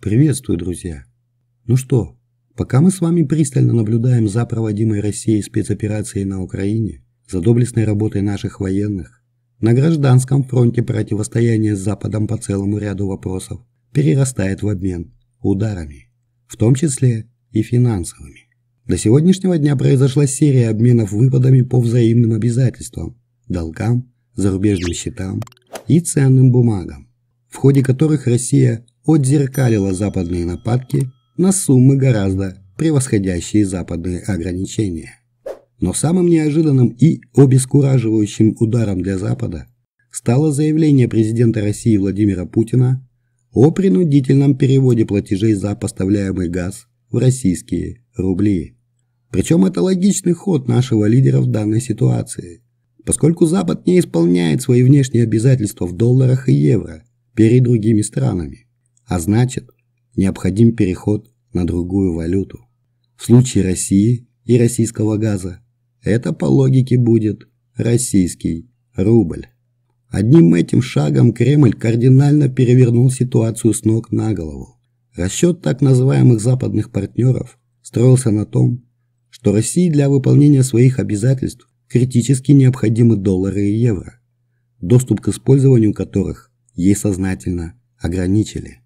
Приветствую, друзья! Ну что, пока мы с вами пристально наблюдаем за проводимой Россией спецоперацией на Украине, за доблестной работой наших военных, на гражданском фронте противостояние с Западом по целому ряду вопросов перерастает в обмен ударами, в том числе и финансовыми. До сегодняшнего дня произошла серия обменов выпадами по взаимным обязательствам, долгам, зарубежным счетам и ценным бумагам, в ходе которых Россия Отзеркалило западные нападки на суммы гораздо превосходящие западные ограничения. Но самым неожиданным и обескураживающим ударом для Запада стало заявление президента России Владимира Путина о принудительном переводе платежей за поставляемый газ в российские рубли. Причем это логичный ход нашего лидера в данной ситуации, поскольку Запад не исполняет свои внешние обязательства в долларах и евро перед другими странами а значит, необходим переход на другую валюту. В случае России и российского газа это по логике будет российский рубль. Одним этим шагом Кремль кардинально перевернул ситуацию с ног на голову. Расчет так называемых западных партнеров строился на том, что России для выполнения своих обязательств критически необходимы доллары и евро, доступ к использованию которых ей сознательно ограничили.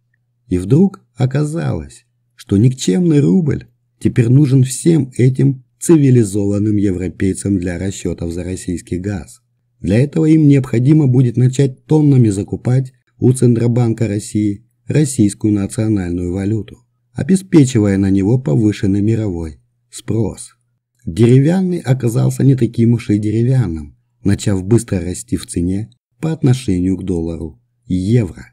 И вдруг оказалось, что никчемный рубль теперь нужен всем этим цивилизованным европейцам для расчетов за российский газ. Для этого им необходимо будет начать тоннами закупать у Центробанка России российскую национальную валюту, обеспечивая на него повышенный мировой спрос. Деревянный оказался не таким уж и деревянным, начав быстро расти в цене по отношению к доллару и евро.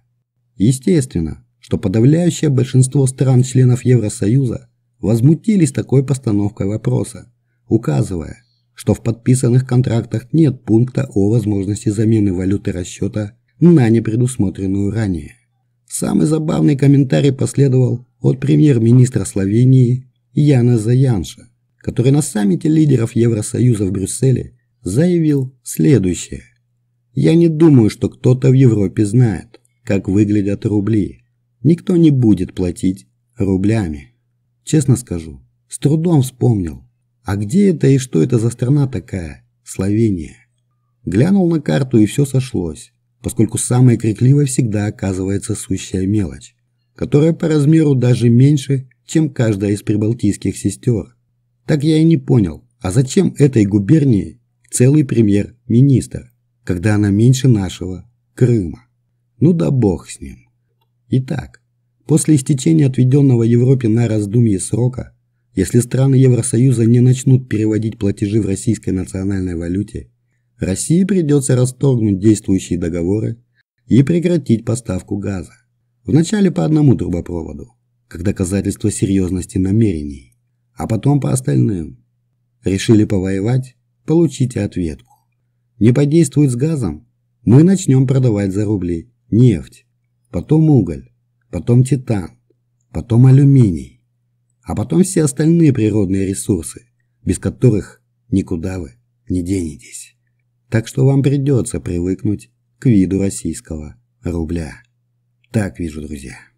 Естественно, что подавляющее большинство стран-членов Евросоюза возмутились такой постановкой вопроса, указывая, что в подписанных контрактах нет пункта о возможности замены валюты расчета на непредусмотренную ранее. Самый забавный комментарий последовал от премьер-министра Словении Яна Заянша, который на саммите лидеров Евросоюза в Брюсселе заявил следующее. «Я не думаю, что кто-то в Европе знает, как выглядят рубли, никто не будет платить рублями. Честно скажу, с трудом вспомнил, а где это и что это за страна такая, Словения? Глянул на карту и все сошлось, поскольку самой крикливой всегда оказывается сущая мелочь, которая по размеру даже меньше, чем каждая из прибалтийских сестер. Так я и не понял, а зачем этой губернии целый премьер-министр, когда она меньше нашего Крыма? Ну да бог с ним. Итак, после истечения отведенного Европе на раздумье срока, если страны Евросоюза не начнут переводить платежи в российской национальной валюте, России придется расторгнуть действующие договоры и прекратить поставку газа. Вначале по одному трубопроводу, как доказательство серьезности намерений, а потом по остальным. Решили повоевать? Получите ответку. Не подействует с газом? Мы начнем продавать за рубли нефть потом уголь, потом титан, потом алюминий, а потом все остальные природные ресурсы, без которых никуда вы не денетесь. Так что вам придется привыкнуть к виду российского рубля. Так вижу, друзья.